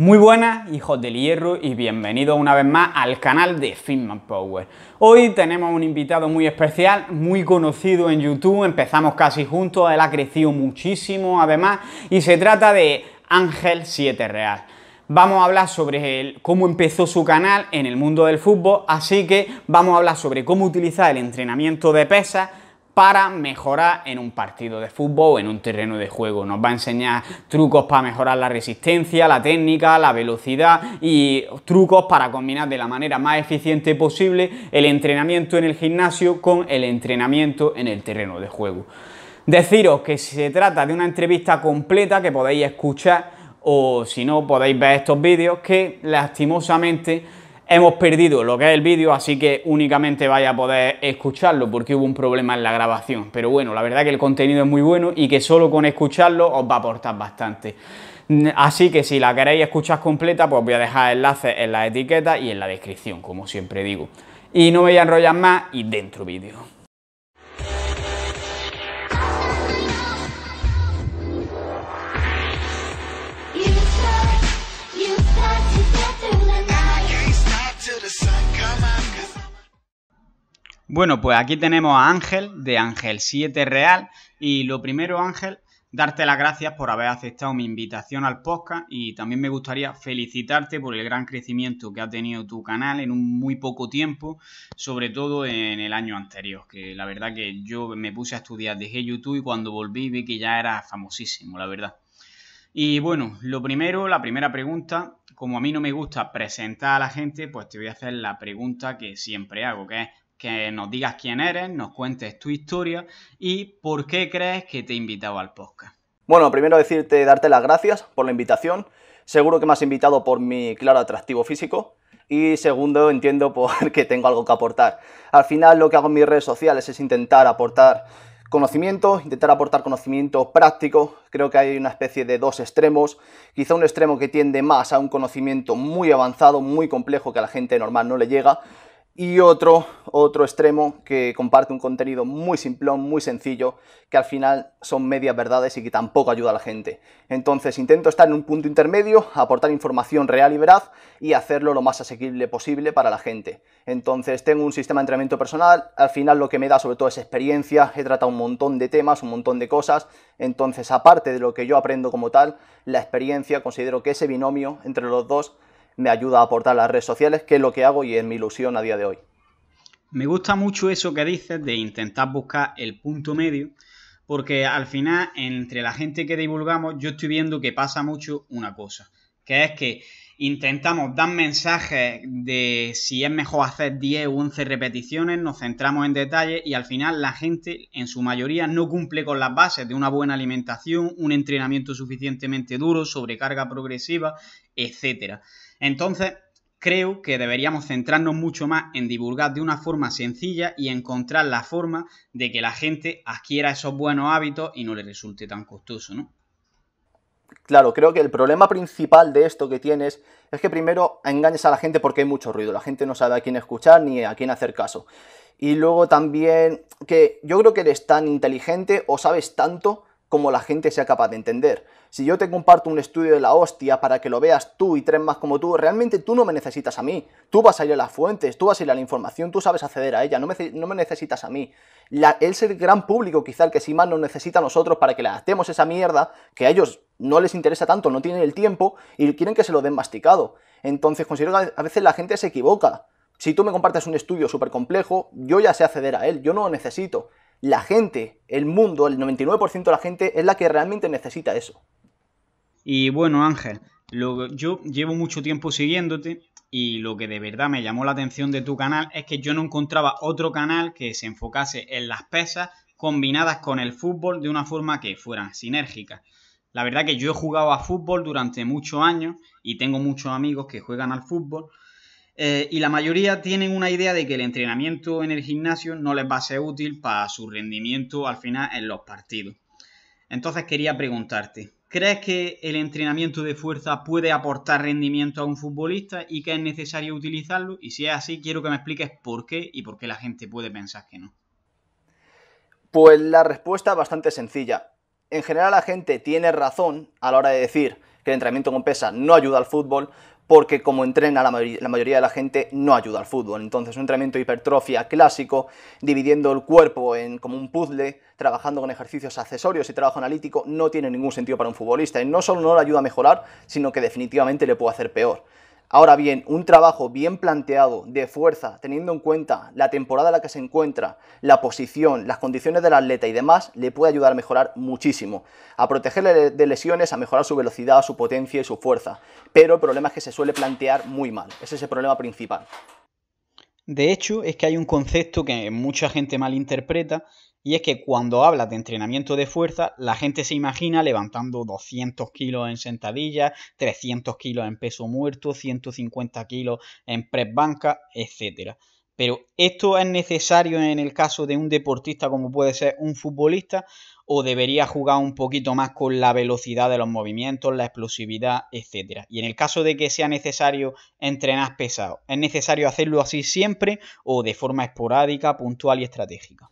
Muy buenas, hijos del hierro, y bienvenidos una vez más al canal de Fitman Power. Hoy tenemos un invitado muy especial, muy conocido en YouTube, empezamos casi juntos, él ha crecido muchísimo además, y se trata de Ángel 7 Real. Vamos a hablar sobre cómo empezó su canal en el mundo del fútbol, así que vamos a hablar sobre cómo utilizar el entrenamiento de pesas, para mejorar en un partido de fútbol, en un terreno de juego. Nos va a enseñar trucos para mejorar la resistencia, la técnica, la velocidad y trucos para combinar de la manera más eficiente posible el entrenamiento en el gimnasio con el entrenamiento en el terreno de juego. Deciros que si se trata de una entrevista completa que podéis escuchar o si no podéis ver estos vídeos que lastimosamente Hemos perdido lo que es el vídeo, así que únicamente vais a poder escucharlo porque hubo un problema en la grabación. Pero bueno, la verdad que el contenido es muy bueno y que solo con escucharlo os va a aportar bastante. Así que si la queréis escuchar completa, pues voy a dejar enlaces en la etiqueta y en la descripción, como siempre digo. Y no me voy a enrollar más y dentro vídeo. Bueno, pues aquí tenemos a Ángel de Ángel 7 Real y lo primero Ángel, darte las gracias por haber aceptado mi invitación al podcast y también me gustaría felicitarte por el gran crecimiento que ha tenido tu canal en un muy poco tiempo, sobre todo en el año anterior, que la verdad que yo me puse a estudiar, dejé YouTube y cuando volví vi que ya era famosísimo, la verdad. Y bueno, lo primero, la primera pregunta, como a mí no me gusta presentar a la gente, pues te voy a hacer la pregunta que siempre hago, que es que nos digas quién eres, nos cuentes tu historia y por qué crees que te he invitado al podcast. Bueno, primero decirte, darte las gracias por la invitación. Seguro que me has invitado por mi claro atractivo físico. Y segundo, entiendo por qué tengo algo que aportar. Al final lo que hago en mis redes sociales es intentar aportar conocimiento, intentar aportar conocimiento práctico. Creo que hay una especie de dos extremos, quizá un extremo que tiende más a un conocimiento muy avanzado, muy complejo que a la gente normal no le llega, y otro, otro extremo que comparte un contenido muy simplón, muy sencillo, que al final son medias verdades y que tampoco ayuda a la gente. Entonces intento estar en un punto intermedio, aportar información real y veraz y hacerlo lo más asequible posible para la gente. Entonces tengo un sistema de entrenamiento personal, al final lo que me da sobre todo es experiencia, he tratado un montón de temas, un montón de cosas, entonces aparte de lo que yo aprendo como tal, la experiencia considero que ese binomio entre los dos me ayuda a aportar las redes sociales, que es lo que hago y es mi ilusión a día de hoy. Me gusta mucho eso que dices de intentar buscar el punto medio, porque al final entre la gente que divulgamos yo estoy viendo que pasa mucho una cosa, que es que intentamos dar mensajes de si es mejor hacer 10 o 11 repeticiones, nos centramos en detalles y al final la gente en su mayoría no cumple con las bases de una buena alimentación, un entrenamiento suficientemente duro, sobrecarga progresiva, etcétera. Entonces, creo que deberíamos centrarnos mucho más en divulgar de una forma sencilla y encontrar la forma de que la gente adquiera esos buenos hábitos y no le resulte tan costoso, ¿no? Claro, creo que el problema principal de esto que tienes es que primero engañes a la gente porque hay mucho ruido, la gente no sabe a quién escuchar ni a quién hacer caso. Y luego también que yo creo que eres tan inteligente o sabes tanto como la gente sea capaz de entender. Si yo te comparto un estudio de la hostia para que lo veas tú y tres más como tú, realmente tú no me necesitas a mí. Tú vas a ir a las fuentes, tú vas a ir a la información, tú sabes acceder a ella, no me, no me necesitas a mí. La, es el gran público quizá el que sí más nos necesita a nosotros para que le adaptemos esa mierda que a ellos no les interesa tanto, no tienen el tiempo y quieren que se lo den masticado. Entonces considero que a veces la gente se equivoca. Si tú me compartes un estudio súper complejo, yo ya sé acceder a él, yo no lo necesito la gente, el mundo, el 99% de la gente es la que realmente necesita eso. Y bueno, Ángel, yo llevo mucho tiempo siguiéndote y lo que de verdad me llamó la atención de tu canal es que yo no encontraba otro canal que se enfocase en las pesas combinadas con el fútbol de una forma que fueran sinérgicas. La verdad que yo he jugado a fútbol durante muchos años y tengo muchos amigos que juegan al fútbol, eh, y la mayoría tienen una idea de que el entrenamiento en el gimnasio no les va a ser útil para su rendimiento al final en los partidos. Entonces quería preguntarte, ¿crees que el entrenamiento de fuerza puede aportar rendimiento a un futbolista y que es necesario utilizarlo? Y si es así, quiero que me expliques por qué y por qué la gente puede pensar que no. Pues la respuesta es bastante sencilla. En general la gente tiene razón a la hora de decir que el entrenamiento con pesa no ayuda al fútbol porque como entrena la, mayoría, de la gente no ayuda al fútbol. Entonces un entrenamiento de hipertrofia clásico, dividiendo el cuerpo en como un puzzle, trabajando con ejercicios accesorios y trabajo analítico, no tiene ningún sentido para un futbolista. Y no solo no le ayuda a mejorar, sino que definitivamente le puede hacer peor. Ahora bien, un trabajo bien planteado, de fuerza, teniendo en cuenta la temporada en la que se encuentra, la posición, las condiciones del atleta y demás, le puede ayudar a mejorar muchísimo, a protegerle de lesiones, a mejorar su velocidad, su potencia y su fuerza. Pero el problema es que se suele plantear muy mal, ese es el problema principal. De hecho, es que hay un concepto que mucha gente malinterpreta, y es que cuando hablas de entrenamiento de fuerza, la gente se imagina levantando 200 kilos en sentadilla, 300 kilos en peso muerto, 150 kilos en press banca, etc. Pero esto es necesario en el caso de un deportista como puede ser un futbolista o debería jugar un poquito más con la velocidad de los movimientos, la explosividad, etc. Y en el caso de que sea necesario entrenar pesado, ¿es necesario hacerlo así siempre o de forma esporádica, puntual y estratégica?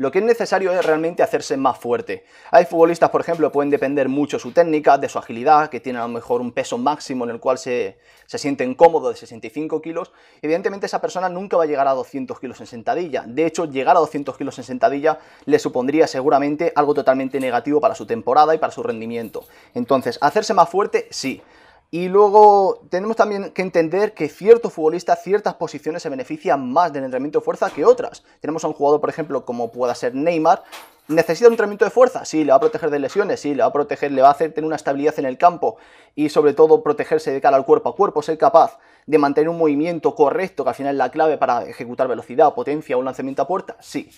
Lo que es necesario es realmente hacerse más fuerte. Hay futbolistas, por ejemplo, pueden depender mucho de su técnica, de su agilidad, que tienen a lo mejor un peso máximo en el cual se, se sienten cómodos de 65 kilos. Evidentemente esa persona nunca va a llegar a 200 kilos en sentadilla. De hecho, llegar a 200 kilos en sentadilla le supondría seguramente algo totalmente negativo para su temporada y para su rendimiento. Entonces, hacerse más fuerte, sí. Y luego tenemos también que entender que ciertos futbolistas, ciertas posiciones se benefician más del entrenamiento de fuerza que otras. Tenemos a un jugador, por ejemplo, como pueda ser Neymar, ¿Necesita un tratamiento de fuerza? Sí, le va a proteger de lesiones, sí, le va a proteger, le va a hacer tener una estabilidad en el campo y sobre todo protegerse de cara al cuerpo a cuerpo, ser capaz de mantener un movimiento correcto, que al final es la clave para ejecutar velocidad, potencia o un lanzamiento a puerta, sí.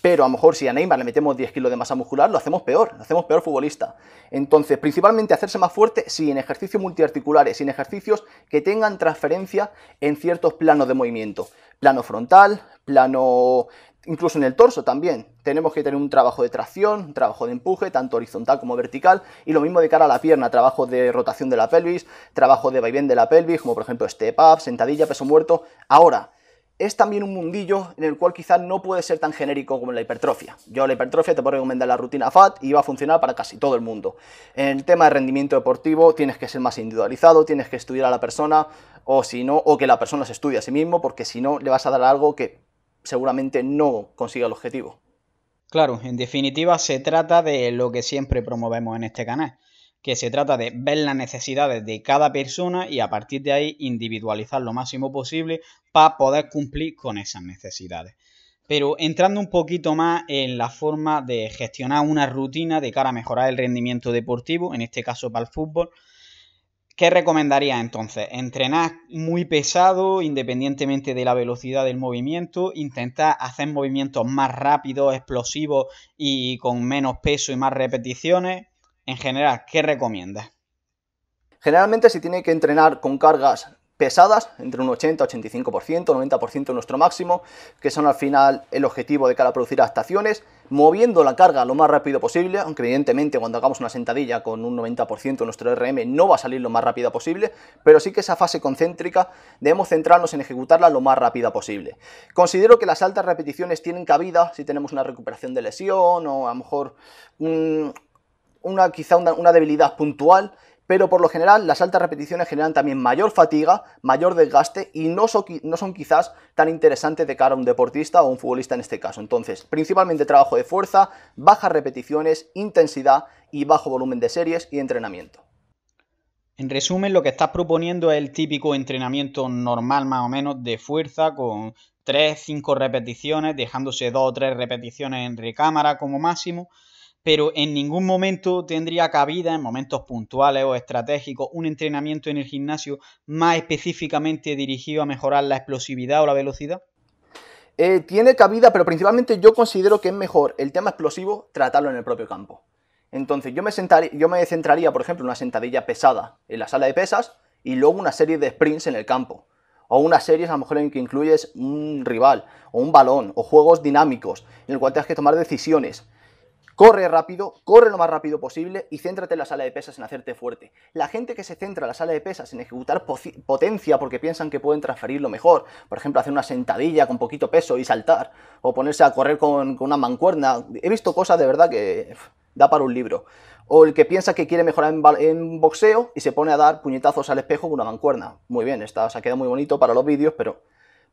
Pero a lo mejor si a Neymar le metemos 10 kilos de masa muscular, lo hacemos peor, lo hacemos peor futbolista. Entonces, principalmente hacerse más fuerte, sí, en ejercicios multiarticulares, en ejercicios que tengan transferencia en ciertos planos de movimiento. Plano frontal, plano incluso en el torso también. Tenemos que tener un trabajo de tracción, un trabajo de empuje, tanto horizontal como vertical, y lo mismo de cara a la pierna, trabajo de rotación de la pelvis, trabajo de vaivén de la pelvis, como por ejemplo step up, sentadilla, peso muerto. Ahora, es también un mundillo en el cual quizás no puede ser tan genérico como la hipertrofia. Yo la hipertrofia te puedo recomendar la rutina FAT y va a funcionar para casi todo el mundo. En el tema de rendimiento deportivo tienes que ser más individualizado, tienes que estudiar a la persona o si no, o que la persona se estudie a sí mismo porque si no le vas a dar algo que seguramente no consiga el objetivo. Claro, en definitiva se trata de lo que siempre promovemos en este canal, que se trata de ver las necesidades de cada persona y a partir de ahí individualizar lo máximo posible para poder cumplir con esas necesidades. Pero entrando un poquito más en la forma de gestionar una rutina de cara a mejorar el rendimiento deportivo, en este caso para el fútbol, ¿Qué recomendarías entonces? Entrenar muy pesado, independientemente de la velocidad del movimiento, intentar hacer movimientos más rápidos, explosivos y con menos peso y más repeticiones. En general, ¿qué recomiendas? Generalmente se tiene que entrenar con cargas pesadas, entre un 80, 85%, 90% nuestro máximo, que son al final el objetivo de cada producir adaptaciones, moviendo la carga lo más rápido posible, aunque evidentemente cuando hagamos una sentadilla con un 90% nuestro RM no va a salir lo más rápida posible, pero sí que esa fase concéntrica debemos centrarnos en ejecutarla lo más rápida posible. Considero que las altas repeticiones tienen cabida si tenemos una recuperación de lesión o a lo mejor una, quizá una debilidad puntual, pero por lo general las altas repeticiones generan también mayor fatiga, mayor desgaste y no son, quizás tan interesantes de cara a un deportista o un futbolista en este caso. Entonces, principalmente trabajo de fuerza, bajas repeticiones, intensidad y bajo volumen de series y entrenamiento. En resumen, lo que estás proponiendo es el típico entrenamiento normal más o menos de fuerza con 3, 5 repeticiones, dejándose 2 o 3 repeticiones en recámara como máximo pero en ningún momento tendría cabida en momentos puntuales o estratégicos un entrenamiento en el gimnasio más específicamente dirigido a mejorar la explosividad o la velocidad? Eh, tiene cabida, pero principalmente yo considero que es mejor el tema explosivo tratarlo en el propio campo. Entonces yo me, yo me centraría, por ejemplo, en una sentadilla pesada en la sala de pesas y luego una serie de sprints en el campo. O una serie a lo mejor en que incluyes un rival o un balón o juegos dinámicos en el cual tienes que tomar decisiones Corre rápido, corre lo más rápido posible y céntrate en la sala de pesas en hacerte fuerte. La gente que se centra en la sala de pesas en ejecutar potencia porque piensan que pueden transferirlo mejor, por ejemplo, hacer una sentadilla con poquito peso y saltar, o ponerse a correr con, una mancuerna. He visto cosas de verdad que da para un libro. O el que piensa que quiere mejorar en, boxeo y se pone a dar puñetazos al espejo con una mancuerna. Muy bien, está, se queda muy bonito para los vídeos, pero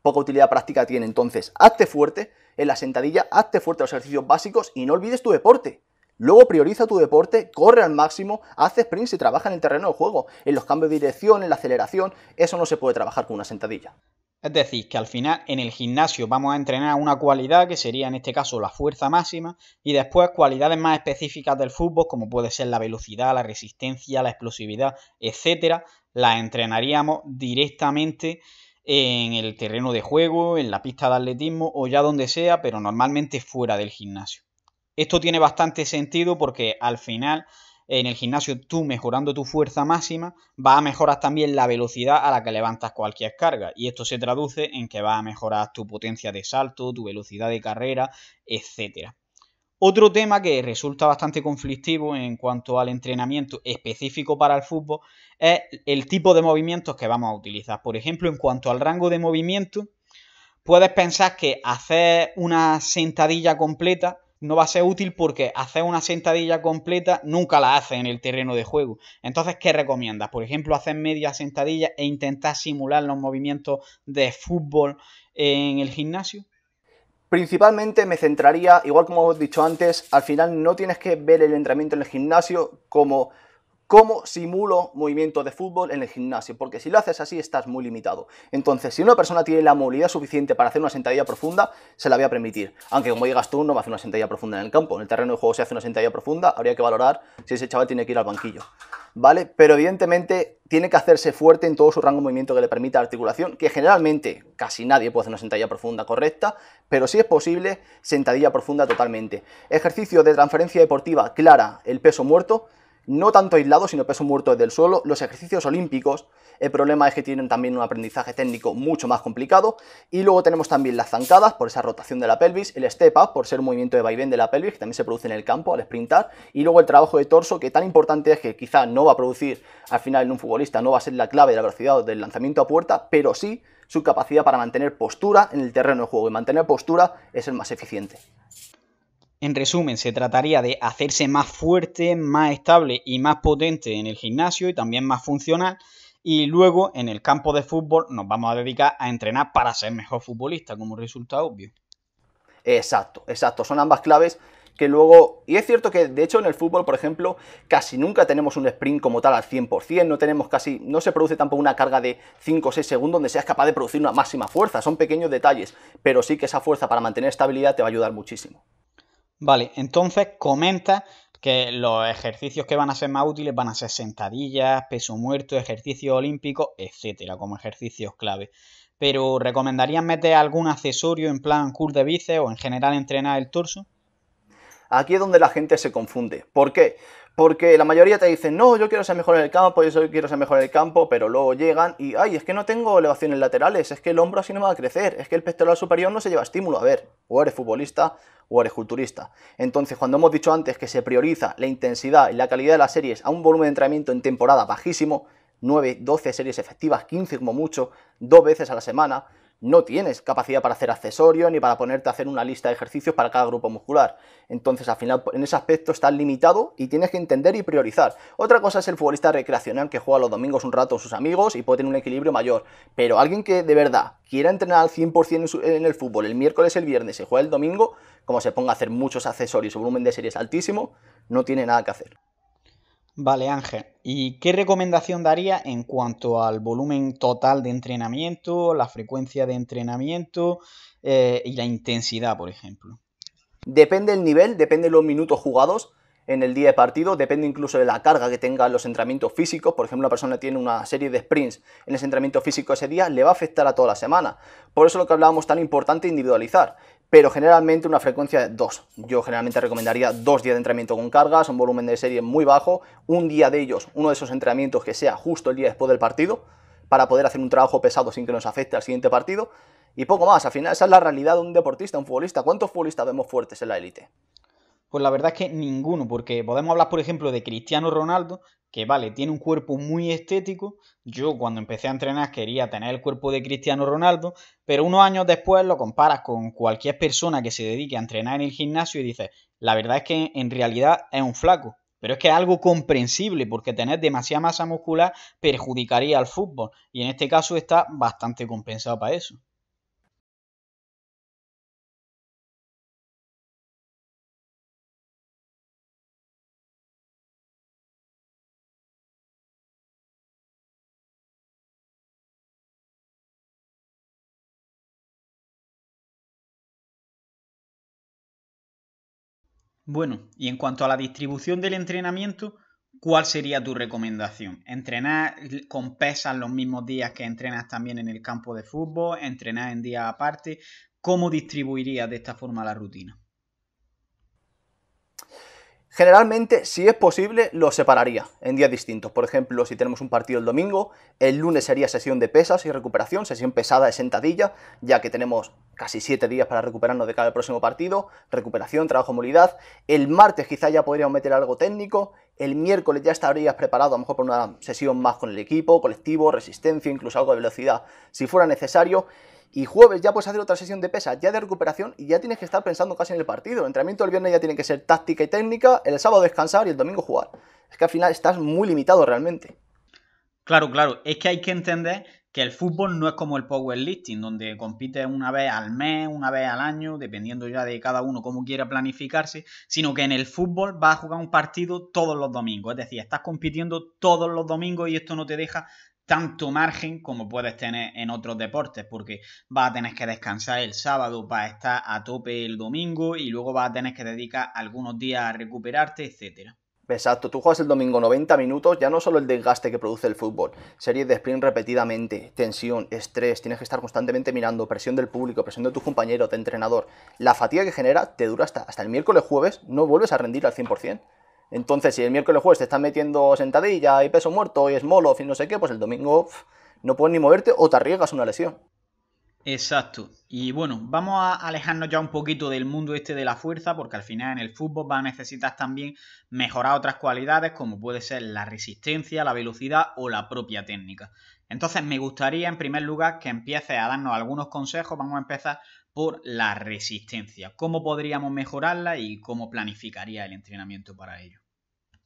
poca utilidad práctica tiene. Entonces, hazte fuerte en la sentadilla, hazte fuerte los ejercicios básicos y no olvides tu deporte. Luego prioriza tu deporte, corre al máximo, hace sprints y trabaja en el terreno de juego, en los cambios de dirección, en la aceleración. Eso no se puede trabajar con una sentadilla. Es decir, que al final en el gimnasio vamos a entrenar una cualidad que sería en este caso la fuerza máxima y después cualidades más específicas del fútbol como puede ser la velocidad, la resistencia, la explosividad, etcétera, las entrenaríamos directamente en el terreno de juego, en la pista de atletismo o ya donde sea, pero normalmente fuera del gimnasio. Esto tiene bastante sentido porque al final en el gimnasio tú mejorando tu fuerza máxima vas a mejorar también la velocidad a la que levantas cualquier carga y esto se traduce en que vas a mejorar tu potencia de salto, tu velocidad de carrera, etcétera. Otro tema que resulta bastante conflictivo en cuanto al entrenamiento específico para el fútbol es el tipo de movimientos que vamos a utilizar. Por ejemplo, en cuanto al rango de movimiento, puedes pensar que hacer una sentadilla completa no va a ser útil porque hacer una sentadilla completa nunca la hace en el terreno de juego. Entonces, ¿qué recomiendas? Por ejemplo, hacer media sentadilla e intentar simular los movimientos de fútbol en el gimnasio. Principalmente me centraría, igual como he dicho antes, al final no tienes que ver el entrenamiento en el gimnasio como cómo simulo movimiento de fútbol en el gimnasio, porque si lo haces así estás muy limitado. Entonces, si una persona tiene la movilidad suficiente para hacer una sentadilla profunda, se la voy a permitir. Aunque como digas tú, no va a hacer una sentadilla profunda en el campo. En el terreno de juego se hace una sentadilla profunda, habría que valorar si ese chaval tiene que ir al banquillo. ¿Vale? Pero evidentemente tiene que hacerse fuerte en todo su rango de movimiento que le permita articulación, que generalmente casi nadie puede hacer una sentadilla profunda correcta, pero si es posible, sentadilla profunda totalmente. Ejercicio de transferencia deportiva clara, el peso muerto, no tanto aislado, sino peso muerto desde el suelo, los ejercicios olímpicos, el problema es que tienen también un aprendizaje técnico mucho más complicado, y luego tenemos también las zancadas por esa rotación de la pelvis, el step up por ser un movimiento de vaivén de la pelvis que también se produce en el campo al sprintar, y luego el trabajo de torso que tan importante es que quizá no va a producir al final en un futbolista, no va a ser la clave de la velocidad del lanzamiento a puerta, pero sí su capacidad para mantener postura en el terreno de juego y mantener postura es el más eficiente. En resumen, se trataría de hacerse más fuerte, más estable y más potente en el gimnasio y también más funcional. Y luego en el campo de fútbol nos vamos a dedicar a entrenar para ser mejor futbolista, como resulta obvio. Exacto, exacto. Son ambas claves que luego... Y es cierto que, de hecho, en el fútbol, por ejemplo, casi nunca tenemos un sprint como tal al 100%, no tenemos casi... no se produce tampoco una carga de 5 o 6 segundos donde seas capaz de producir una máxima fuerza, son pequeños detalles, pero sí que esa fuerza para mantener estabilidad te va a ayudar muchísimo. Vale, entonces comenta que los ejercicios que van a ser más útiles van a ser sentadillas, peso muerto, ejercicio olímpico, etcétera, como ejercicios clave. Pero ¿recomendarías meter algún accesorio en plan curl de bíceps o en general entrenar el torso? Aquí es donde la gente se confunde. ¿Por qué? Porque la mayoría te dicen, no, yo quiero ser mejor en el campo, yo quiero ser mejor en el campo, pero luego llegan y, ay, es que no tengo elevaciones laterales, es que el hombro así no va a crecer, es que el pectoral superior no se lleva estímulo. A ver, o eres futbolista o eres culturista. Entonces, cuando hemos dicho antes que se prioriza la intensidad y la calidad de las series a un volumen de entrenamiento en temporada bajísimo, 9, 12 series efectivas, 15 como mucho, dos veces a la semana, no tienes capacidad para hacer accesorios ni para ponerte a hacer una lista de ejercicios para cada grupo muscular. Entonces, al final, en ese aspecto estás limitado y tienes que entender y priorizar. Otra cosa es el futbolista recreacional que juega los domingos un rato con sus amigos y puede tener un equilibrio mayor. Pero alguien que de verdad quiera entrenar al 100% en, el fútbol el miércoles, el viernes y juega el domingo, como se ponga a hacer muchos accesorios y volumen de series altísimo, no tiene nada que hacer. Vale, Ángel. ¿Y qué recomendación daría en cuanto al volumen total de entrenamiento, la frecuencia de entrenamiento eh, y la intensidad, por ejemplo? Depende del nivel, depende de los minutos jugados en el día de partido, depende incluso de la carga que tengan los entrenamientos físicos. Por ejemplo, una persona tiene una serie de sprints en ese entrenamiento físico ese día, le va a afectar a toda la semana. Por eso lo que hablábamos tan importante, individualizar pero generalmente una frecuencia de dos. Yo generalmente recomendaría dos días de entrenamiento con cargas, un volumen de serie muy bajo, un día de ellos, uno de esos entrenamientos que sea justo el día después del partido, para poder hacer un trabajo pesado sin que nos afecte al siguiente partido, y poco más. Al final esa es la realidad de un deportista, un futbolista. ¿Cuántos futbolistas vemos fuertes en la élite? Pues la verdad es que ninguno, porque podemos hablar, por ejemplo, de Cristiano Ronaldo, que vale, tiene un cuerpo muy estético. Yo cuando empecé a entrenar quería tener el cuerpo de Cristiano Ronaldo, pero unos años después lo comparas con cualquier persona que se dedique a entrenar en el gimnasio y dices, la verdad es que en realidad es un flaco. Pero es que es algo comprensible porque tener demasiada masa muscular perjudicaría al fútbol y en este caso está bastante compensado para eso. Bueno, y en cuanto a la distribución del entrenamiento, ¿cuál sería tu recomendación? ¿Entrenar con pesas los mismos días que entrenas también en el campo de fútbol? ¿Entrenar en días aparte? ¿Cómo distribuirías de esta forma la rutina? Generalmente, si es posible, los separaría en días distintos. Por ejemplo, si tenemos un partido el domingo, el lunes sería sesión de pesas y recuperación, sesión pesada de sentadilla, ya que tenemos casi 7 días para recuperarnos de cada próximo partido, recuperación, trabajo, movilidad. El martes quizá ya podríamos meter algo técnico, el miércoles ya estarías preparado a lo mejor para una sesión más con el equipo, colectivo, resistencia, incluso algo de velocidad, si fuera necesario y jueves ya puedes hacer otra sesión de pesas, ya de recuperación y ya tienes que estar pensando casi en el partido. El entrenamiento el viernes ya tiene que ser táctica y técnica, el sábado descansar y el domingo jugar. Es que al final estás muy limitado realmente. Claro, claro, es que hay que entender que el fútbol no es como el powerlifting, donde compites una vez al mes, una vez al año, dependiendo ya de cada uno cómo quiera planificarse, sino que en el fútbol vas a jugar un partido todos los domingos, es decir, estás compitiendo todos los domingos y esto no te deja tanto margen como puedes tener en otros deportes, porque vas a tener que descansar el sábado para estar a tope el domingo y luego vas a tener que dedicar algunos días a recuperarte, etc. Exacto, tú juegas el domingo 90 minutos, ya no solo el desgaste que produce el fútbol, series de sprint repetidamente, tensión, estrés, tienes que estar constantemente mirando, presión del público, presión de tus compañeros, de entrenador, la fatiga que genera te dura hasta, hasta el miércoles jueves, no vuelves a rendir al 100%. Entonces, si el miércoles jueves te estás metiendo sentadilla y peso muerto y es molo fin no sé qué, pues el domingo no puedes ni moverte o te arriesgas una lesión. Exacto. Y bueno, vamos a alejarnos ya un poquito del mundo este de la fuerza, porque al final en el fútbol vas a necesitar también mejorar otras cualidades, como puede ser la resistencia, la velocidad o la propia técnica. Entonces me gustaría en primer lugar que empieces a darnos algunos consejos. Vamos a empezar por la resistencia. ¿Cómo podríamos mejorarla y cómo planificaría el entrenamiento para ello?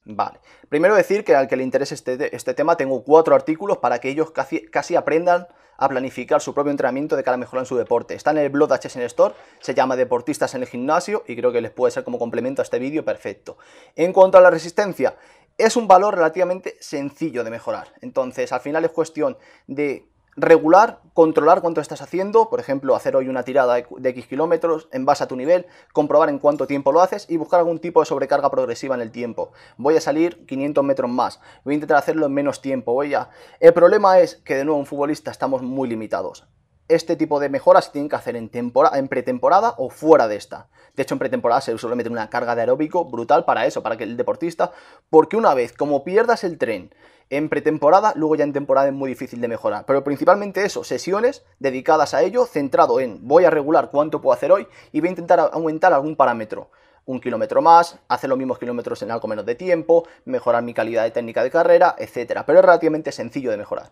Vale. Primero decir que al que le interese este, este tema tengo cuatro artículos para que ellos casi, aprendan a planificar su propio entrenamiento de cara a mejorar en su deporte. Está en el blog de HSN Store, se llama Deportistas en el Gimnasio y creo que les puede ser como complemento a este vídeo perfecto. En cuanto a la resistencia, es un valor relativamente sencillo de mejorar. Entonces, al final es cuestión de regular, controlar cuánto estás haciendo, por ejemplo, hacer hoy una tirada de X kilómetros en base a tu nivel, comprobar en cuánto tiempo lo haces y buscar algún tipo de sobrecarga progresiva en el tiempo. Voy a salir 500 metros más, voy a intentar hacerlo en menos tiempo, voy ya El problema es que de nuevo un futbolista estamos muy limitados. Este tipo de mejoras tienen que hacer en, en pretemporada o fuera de esta. De hecho, en pretemporada se suele meter una carga de aeróbico brutal para eso, para que el deportista, porque una vez como pierdas el tren en pretemporada, luego ya en temporada es muy difícil de mejorar. Pero principalmente eso, sesiones dedicadas a ello, centrado en voy a regular cuánto puedo hacer hoy y voy a intentar aumentar algún parámetro. Un kilómetro más, hacer los mismos kilómetros en algo menos de tiempo, mejorar mi calidad de técnica de carrera, etcétera. Pero es relativamente sencillo de mejorar.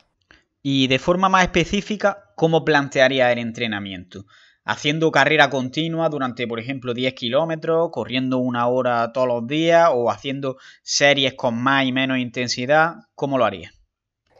Y de forma más específica, ¿cómo plantearía el entrenamiento? haciendo carrera continua durante, por ejemplo, 10 kilómetros, corriendo una hora todos los días o haciendo series con más y menos intensidad, ¿cómo lo haría?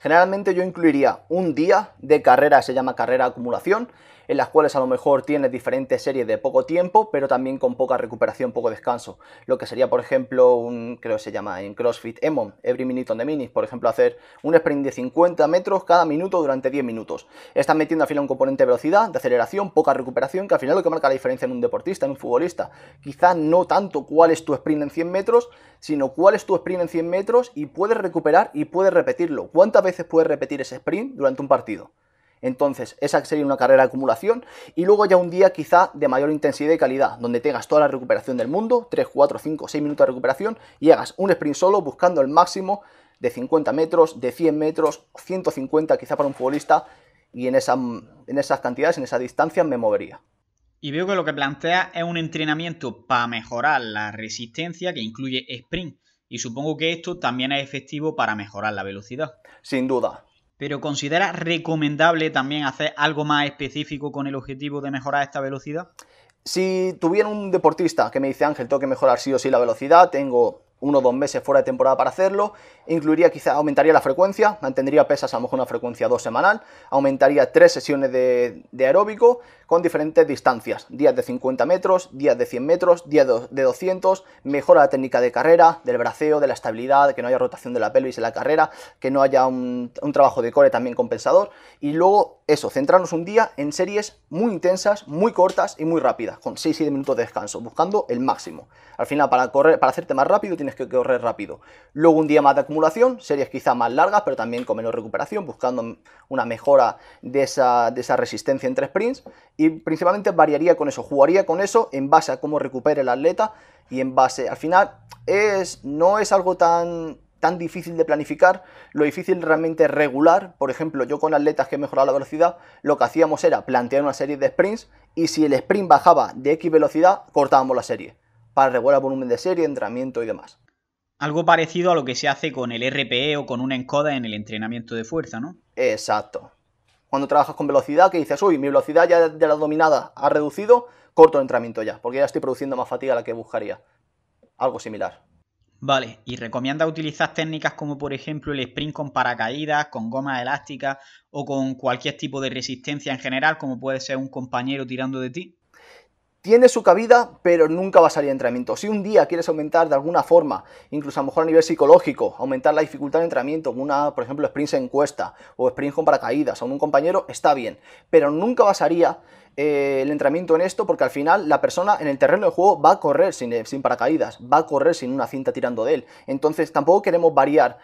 Generalmente yo incluiría un día de carrera, se llama carrera acumulación, en las cuales a lo mejor tienes diferentes series de poco tiempo, pero también con poca recuperación, poco descanso. Lo que sería, por ejemplo, un, creo que se llama en CrossFit Emon, Every Minute on the Minute, por ejemplo, hacer un sprint de 50 metros cada minuto durante 10 minutos. Estás metiendo al final un componente de velocidad, de aceleración, poca recuperación, que al final lo que marca la diferencia en un deportista, en un futbolista. Quizás no tanto cuál es tu sprint en 100 metros, sino cuál es tu sprint en 100 metros y puedes recuperar y puedes repetirlo. ¿Cuántas veces puedes repetir ese sprint durante un partido? Entonces, esa sería una carrera de acumulación y luego ya un día quizá de mayor intensidad y calidad, donde tengas toda la recuperación del mundo, 3, 4, 5, 6 minutos de recuperación y hagas un sprint solo buscando el máximo de 50 metros, de 100 metros, 150 quizá para un futbolista y en, en esas cantidades, en esa distancia me movería. Y veo que lo que plantea es un entrenamiento para mejorar la resistencia que incluye sprint. Y supongo que esto también es efectivo para mejorar la velocidad. Sin duda pero ¿considera recomendable también hacer algo más específico con el objetivo de mejorar esta velocidad? Si tuviera un deportista que me dice, Ángel, tengo que mejorar sí o sí la velocidad, tengo uno o dos meses fuera de temporada para hacerlo incluiría quizá, aumentaría la frecuencia, mantendría pesas a lo mejor una frecuencia dos semanal, aumentaría tres sesiones de, aeróbico con diferentes distancias, días de 50 metros, días de 100 metros, días de 200, mejora la técnica de carrera, del braceo, de la estabilidad, que no haya rotación de la pelvis en la carrera, que no haya un, trabajo de core también compensador, y luego eso, centrarnos un día en series muy intensas, muy cortas y muy rápidas, con 6-7 minutos de descanso, buscando el máximo. Al final, para, correr, para hacerte más rápido, tienes que correr rápido. Luego un día más de series quizá más largas, pero también con menos recuperación, buscando una mejora de esa, resistencia entre sprints. Y principalmente variaría con eso, jugaría con eso en base a cómo recupere el atleta y en base. Al final, es, no es algo tan difícil de planificar, lo difícil realmente es regular. Por ejemplo, yo con atletas que he mejorado la velocidad, lo que hacíamos era plantear una serie de sprints y si el sprint bajaba de X velocidad, cortábamos la serie para regular volumen de serie, entrenamiento y demás. Algo parecido a lo que se hace con el RPE o con una encoda en el entrenamiento de fuerza, ¿no? Exacto. Cuando trabajas con velocidad, que dices, uy, mi velocidad ya de la dominada ha reducido, corto el entrenamiento ya, porque ya estoy produciendo más fatiga a la que buscaría. Algo similar. Vale, y recomienda utilizar técnicas como por ejemplo el sprint con paracaídas, con goma elástica o con cualquier tipo de resistencia en general, como puede ser un compañero tirando de ti tiene su cabida, pero nunca va a salir entrenamiento. Si un día quieres aumentar de alguna forma, incluso a lo mejor a nivel psicológico, aumentar la dificultad de entrenamiento, una, por ejemplo, sprint en cuesta o sprint con paracaídas a un compañero, está bien, pero nunca basaría eh, el entrenamiento en esto porque al final la persona en el terreno de juego va a correr sin, eh, sin paracaídas, va a correr sin una cinta tirando de él. Entonces tampoco queremos variar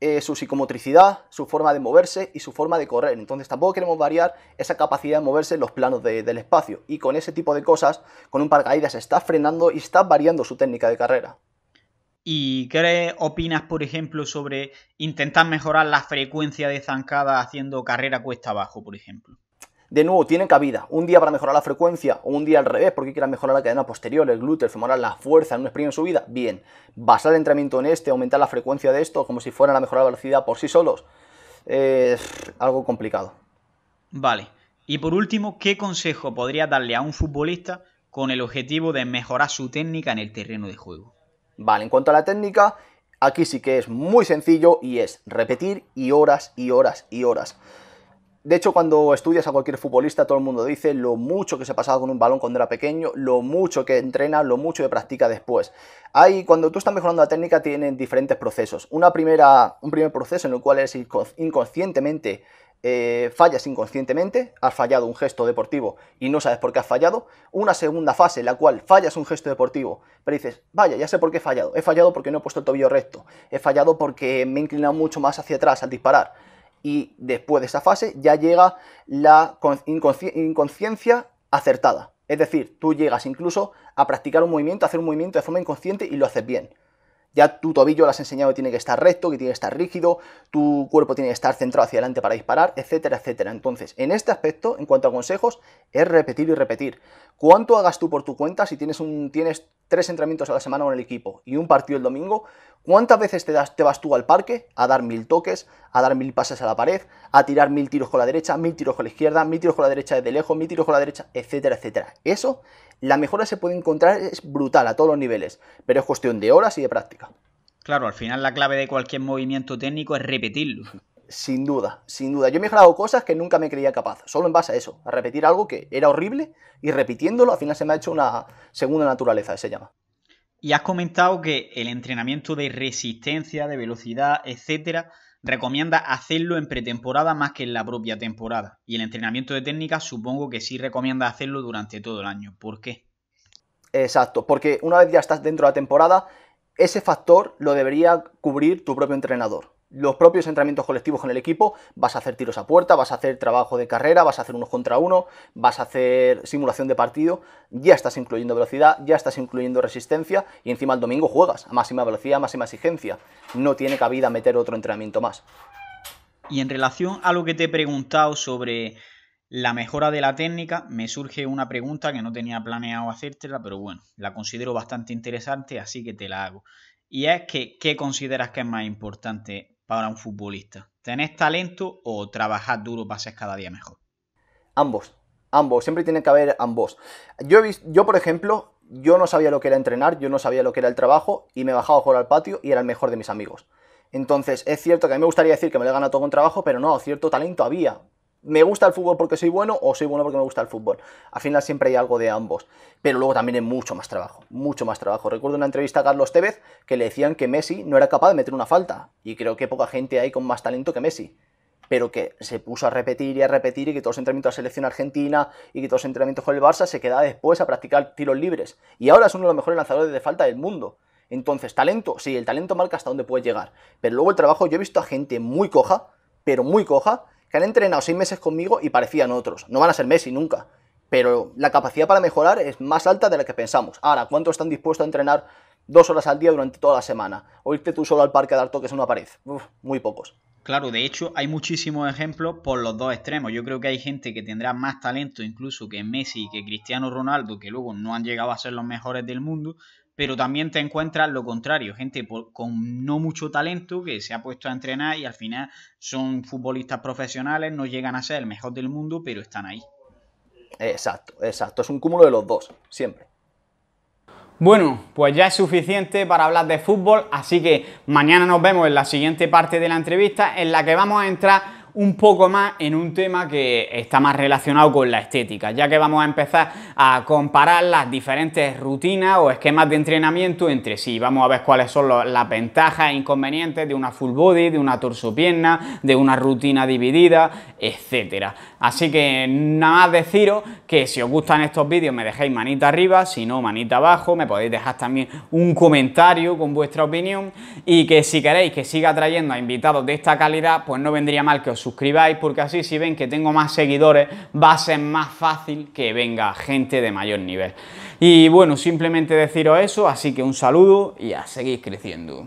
eh, su psicomotricidad, su forma de moverse y su forma de correr. Entonces tampoco queremos variar esa capacidad de moverse en los planos del espacio. Y con ese tipo de cosas, con un se está frenando y está variando su técnica de carrera. ¿Y qué opinas, por ejemplo, sobre intentar mejorar la frecuencia de zancada haciendo carrera cuesta abajo, por ejemplo? de nuevo, tienen cabida. Un día para mejorar la frecuencia o un día al revés, porque quieran mejorar la cadena posterior, el glúteo, el femoral, la fuerza en un sprint en vida. Bien, basar el entrenamiento en este, aumentar la frecuencia de esto, como si fuera a mejorar la velocidad por sí solos, es algo complicado. Vale. Y por último, ¿qué consejo podría darle a un futbolista con el objetivo de mejorar su técnica en el terreno de juego? Vale, en cuanto a la técnica, aquí sí que es muy sencillo y es repetir y horas y horas y horas. De hecho, cuando estudias a cualquier futbolista, todo el mundo dice lo mucho que se pasado con un balón cuando era pequeño, lo mucho que entrena, lo mucho que practica después. cuando tú estás mejorando la técnica, tienen diferentes procesos. Una primera, un primer proceso en el cual es inconscientemente eh, fallas inconscientemente, has fallado un gesto deportivo y no sabes por qué has fallado. Una segunda fase en la cual fallas un gesto deportivo, pero dices, vaya, ya sé por qué he fallado. He fallado porque no he puesto el tobillo recto, he fallado porque me he inclinado mucho más hacia atrás al disparar y después de esa fase ya llega la inconsciencia acertada. Es decir, tú llegas incluso a practicar un movimiento, a hacer un movimiento de forma inconsciente y lo haces bien. Ya tu tobillo lo has enseñado que tiene que estar recto, que tiene que estar rígido, tu cuerpo tiene que estar centrado hacia adelante para disparar, etcétera, etcétera. Entonces, en este aspecto, en cuanto a consejos, es repetir y repetir. ¿Cuánto hagas tú por tu cuenta si tienes, un, tienes tres entrenamientos a la semana con el equipo y un partido el domingo? ¿Cuántas veces te, das, te vas tú al parque a dar mil toques, a dar mil pases a la pared, a tirar mil tiros con la derecha, mil tiros con la izquierda, mil tiros con la derecha desde lejos, mil tiros con la derecha, etcétera, etcétera? Eso la mejora se puede encontrar, es brutal a todos los niveles, pero es cuestión de horas y de práctica. Claro, al final la clave de cualquier movimiento técnico es repetirlo. Sin duda, sin duda. Yo he mejorado cosas que nunca me creía capaz, solo en base a eso, a repetir algo que era horrible y repitiéndolo al final se me ha hecho una segunda naturaleza, se llama. Y has comentado que el entrenamiento de resistencia, de velocidad, etcétera, recomienda hacerlo en pretemporada más que en la propia temporada. Y el entrenamiento de técnica supongo que sí recomienda hacerlo durante todo el año. ¿Por qué? Exacto, porque una vez ya estás dentro de la temporada, ese factor lo debería cubrir tu propio entrenador los propios entrenamientos colectivos con el equipo, vas a hacer tiros a puerta, vas a hacer trabajo de carrera, vas a hacer unos contra uno, vas a hacer simulación de partido, ya estás incluyendo velocidad, ya estás incluyendo resistencia y encima el domingo juegas a máxima velocidad, máxima exigencia. No tiene cabida meter otro entrenamiento más. Y en relación a lo que te he preguntado sobre la mejora de la técnica, me surge una pregunta que no tenía planeado hacértela, pero bueno, la considero bastante interesante, así que te la hago. Y es que, ¿qué consideras que es más importante? para un futbolista? ¿Tenés talento o trabajar duro para ser cada día mejor? Ambos, ambos, siempre tiene que haber ambos. Yo, yo, por ejemplo, yo no sabía lo que era entrenar, yo no sabía lo que era el trabajo y me bajaba a jugar al patio y era el mejor de mis amigos. Entonces, es cierto que a mí me gustaría decir que me lo he ganado todo con trabajo, pero no, cierto talento había me gusta el fútbol porque soy bueno o soy bueno porque me gusta el fútbol. Al final siempre hay algo de ambos. Pero luego también hay mucho más trabajo, mucho más trabajo. Recuerdo una entrevista a Carlos Tevez que le decían que Messi no era capaz de meter una falta. Y creo que poca gente hay con más talento que Messi. Pero que se puso a repetir y a repetir y que todos los entrenamientos de la selección argentina y que todos los entrenamientos con el Barça se quedaba después a practicar tiros libres. Y ahora es uno de los mejores lanzadores de falta del mundo. Entonces, talento, sí, el talento marca hasta dónde puede llegar. Pero luego el trabajo, yo he visto a gente muy coja, pero muy coja, que han entrenado seis meses conmigo y parecían otros. No van a ser Messi nunca, pero la capacidad para mejorar es más alta de la que pensamos. Ahora, ¿cuántos están dispuestos a entrenar dos horas al día durante toda la semana? O irte tú solo al parque a dar toques en una pared. muy pocos. Claro, de hecho hay muchísimos ejemplos por los dos extremos. Yo creo que hay gente que tendrá más talento incluso que Messi y que Cristiano Ronaldo, que luego no han llegado a ser los mejores del mundo, pero también te encuentras lo contrario, gente con no mucho talento que se ha puesto a entrenar y al final son futbolistas profesionales, no llegan a ser el mejor del mundo, pero están ahí. Exacto, exacto, es un cúmulo de los dos, siempre. Bueno, pues ya es suficiente para hablar de fútbol, así que mañana nos vemos en la siguiente parte de la entrevista en la que vamos a entrar un poco más en un tema que está más relacionado con la estética, ya que vamos a empezar a comparar las diferentes rutinas o esquemas de entrenamiento entre sí. Vamos a ver cuáles son las ventajas e inconvenientes de una full body, de una torso pierna, de una rutina dividida, etcétera. Así que nada más deciros que si os gustan estos vídeos me dejéis manita arriba, si no manita abajo, me podéis dejar también un comentario con vuestra opinión y que si queréis que siga trayendo a invitados de esta calidad, pues no vendría mal que os suscribáis porque así si ven que tengo más seguidores va a ser más fácil que venga gente de mayor nivel. Y bueno, simplemente deciros eso, así que un saludo y a seguir creciendo